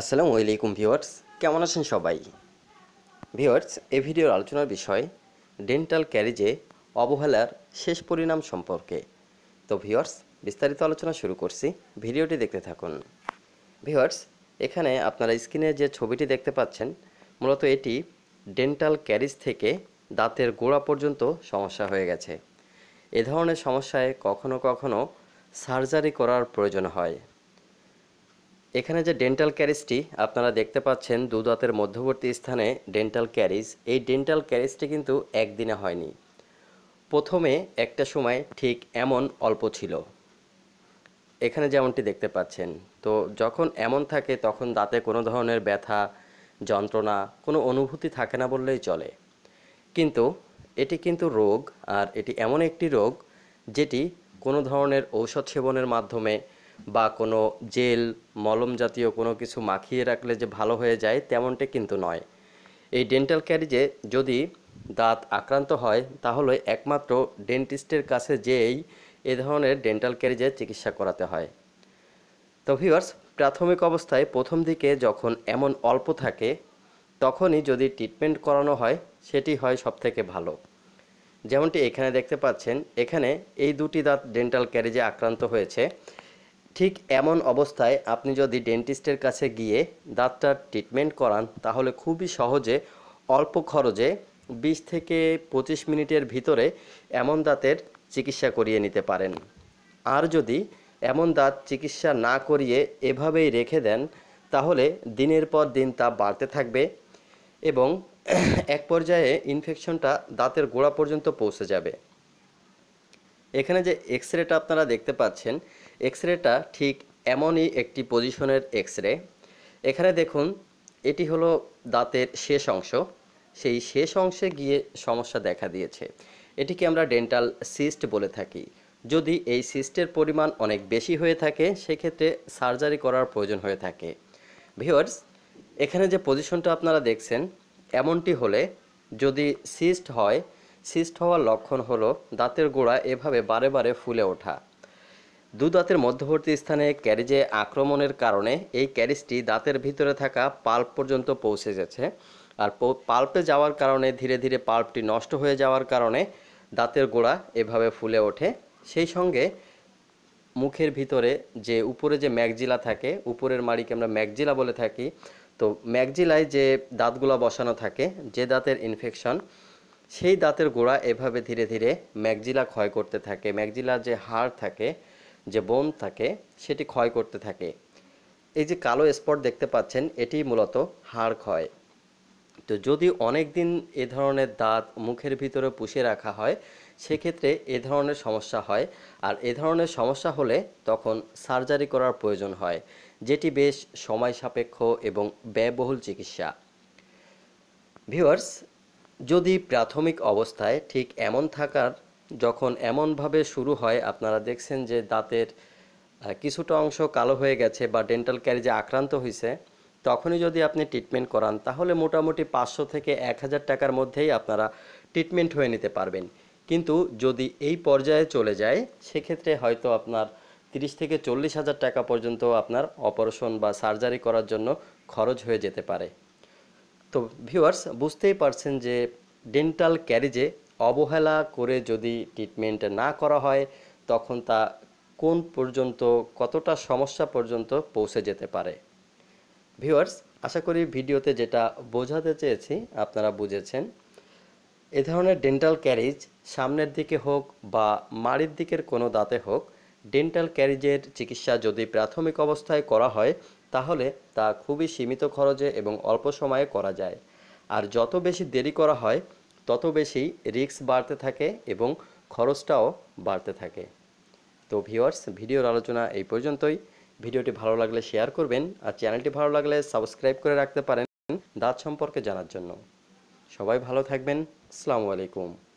আসসালামু আলাইকুম ভিওয়ার্স কেমন আছেন সবাই ভিওয়ার্স এ ভিডিওর আলোচনার বিষয় ডেন্টাল ক্যারেজে অবহেলার শেষ পরিণাম সম্পর্কে তো ভিওয়ার্স বিস্তারিত আলোচনা শুরু করছি ভিডিওটি দেখতে থাকুন ভিওয়ার্স এখানে আপনারা স্ক্রিনে যে ছবিটি দেখতে পাচ্ছেন মূলত এটি ডেন্টাল ক্যারিজ থেকে দাঁতের গোড়া পর্যন্ত সমস্যা হয়ে গেছে এ ধরনের সমস্যায় কখনো কখনো সার্জারি করার প্রয়োজন হয় এখানে যে ডেন্টাল ক্যারিজটি আপনারা দেখতে পাচ্ছেন দুদাঁতের মধ্যবর্তী স্থানে ডেন্টাল ক্যারিজ এই ডেন্টাল ক্যারিজটি কিন্তু একদিনে হয়নি প্রথমে একটা সময় ঠিক এমন অল্প ছিল এখানে যেমনটি দেখতে পাচ্ছেন তো যখন এমন থাকে তখন দাঁতে কোনো ধরনের ব্যথা যন্ত্রণা কোনো অনুভূতি থাকে না বললেই চলে কিন্তু এটি কিন্তু রোগ আর এটি এমন একটি রোগ যেটি কোনো ধরনের ঔষধ সেবনের মাধ্যমে বা কোনো জেল মলম জাতীয় কোনো কিছু মাখিয়ে রাখলে যে ভালো হয়ে যায় তেমনটি কিন্তু নয় এই ডেন্টাল ক্যারিজে যদি দাঁত আক্রান্ত হয় তাহলে একমাত্র ডেন্টিস্টের কাছে যেয়েই এ ধরনের ডেন্টাল ক্যারিজে চিকিৎসা করাতে হয় তো ভিওয়ার্স প্রাথমিক অবস্থায় প্রথম দিকে যখন এমন অল্প থাকে তখনই যদি ট্রিটমেন্ট করানো হয় সেটি হয় সবথেকে ভালো যেমনটি এখানে দেখতে পাচ্ছেন এখানে এই দুটি দাঁত ডেন্টাল ক্যারিজে আক্রান্ত হয়েছে ঠিক এমন অবস্থায় আপনি যদি ডেন্টিস্টের কাছে গিয়ে দাঁতটার ট্রিটমেন্ট করান তাহলে খুবই সহজে অল্প খরচে বিশ থেকে পঁচিশ মিনিটের ভিতরে এমন দাঁতের চিকিৎসা করিয়ে নিতে পারেন আর যদি এমন দাঁত চিকিৎসা না করিয়ে এভাবেই রেখে দেন তাহলে দিনের পর দিন তা বাড়তে থাকবে এবং এক পর্যায়ে ইনফেকশনটা দাঁতের গোড়া পর্যন্ত পৌঁছে যাবে এখানে যে এক্স রেটা আপনারা দেখতে পাচ্ছেন এক্স রেটা ঠিক এমনই একটি পজিশনের এক্স রে এখানে দেখুন এটি হলো দাঁতের শেষ অংশ সেই শেষ অংশে গিয়ে সমস্যা দেখা দিয়েছে এটিকে আমরা ডেন্টাল সিস্ট বলে থাকি যদি এই সিস্টের পরিমাণ অনেক বেশি হয়ে থাকে সেক্ষেত্রে সার্জারি করার প্রয়োজন হয়ে থাকে ভিওয়ার্স এখানে যে পজিশনটা আপনারা দেখছেন এমনটি হলে যদি সিস্ট হয় সিস্ট হওয়ার লক্ষণ হলো দাঁতের গোড়া এভাবে বারে বারে ফুলে ওঠা দু দাঁতের মধ্যবর্তী স্থানে ক্যারিজে আক্রমণের কারণে এই ক্যারিজটি দাঁতের ভিতরে থাকা পাল্প পর্যন্ত পৌঁছে গেছে আর পাল্পে যাওয়ার কারণে ধীরে ধীরে পাল্পটি নষ্ট হয়ে যাওয়ার কারণে দাঁতের গোড়া এভাবে ফুলে ওঠে সেই সঙ্গে মুখের ভিতরে যে উপরে যে ম্যাগজিলা থাকে উপরের মাড়িকে আমরা ম্যাগজিলা বলে থাকি তো ম্যাগজিলায় যে দাঁতগুলা বসানো থাকে যে দাঁতের ইনফেকশন সেই দাঁতের গোড়া এভাবে ধীরে ধীরে ম্যাগজিলা ক্ষয় করতে থাকে ম্যাগজিলার যে হাড় থাকে যে বোম থাকে সেটি ক্ষয় করতে থাকে এই যে কালো স্পট দেখতে পাচ্ছেন এটি মূলত হাড় ক্ষয় তো যদি অনেক দিন এ ধরনের দাঁত মুখের ভিতরে পুষে রাখা হয় সেক্ষেত্রে এ ধরনের সমস্যা হয় আর এ ধরনের সমস্যা হলে তখন সার্জারি করার প্রয়োজন হয় যেটি বেশ সময় সাপেক্ষ এবং ব্যয়বহুল চিকিৎসা ভিউয়ার্স যদি প্রাথমিক অবস্থায় ঠিক এমন থাকার যখন এমনভাবে শুরু হয় আপনারা দেখছেন যে দাঁতের কিছুটা অংশ কালো হয়ে গেছে বা ডেন্টাল ক্যারিজে আক্রান্ত হয়েছে তখনই যদি আপনি ট্রিটমেন্ট করান তাহলে মোটামুটি পাঁচশো থেকে এক হাজার টাকার মধ্যেই আপনারা ট্রিটমেন্ট হয়ে নিতে পারবেন কিন্তু যদি এই পর্যায়ে চলে যায় সেক্ষেত্রে হয়তো আপনার তিরিশ থেকে চল্লিশ হাজার টাকা পর্যন্ত আপনার অপারেশন বা সার্জারি করার জন্য খরচ হয়ে যেতে পারে তো ভিউয়ার্স বুঝতেই পারছেন যে ডেন্টাল ক্যারিজে অবহেলা করে যদি ট্রিটমেন্ট না করা হয় তখন তা কোন পর্যন্ত কতটা সমস্যা পর্যন্ত পৌঁছে যেতে পারে ভিউয়ার্স আশা করি ভিডিওতে যেটা বোঝাতে চেয়েছি আপনারা বুঝেছেন এ ধরনের ডেন্টাল ক্যারিজ সামনের দিকে হোক বা মাড়ির দিকের কোনো দাঁতে হোক ডেন্টাল ক্যারিজের চিকিৎসা যদি প্রাথমিক অবস্থায় করা হয় তাহলে তা খুবই সীমিত খরচে এবং অল্প সময়ে করা যায় আর যত বেশি দেরি করা হয় তত বেশি রিস্ক বাড়তে থাকে এবং খরচটাও বাড়তে থাকে তো ভিওয়ার্স ভিডিওর আলোচনা এই পর্যন্তই ভিডিওটি ভালো লাগলে শেয়ার করবেন আর চ্যানেলটি ভালো লাগলে সাবস্ক্রাইব করে রাখতে পারেন দাঁত সম্পর্কে জানার জন্য সবাই ভালো থাকবেন আসসালামু আলাইকুম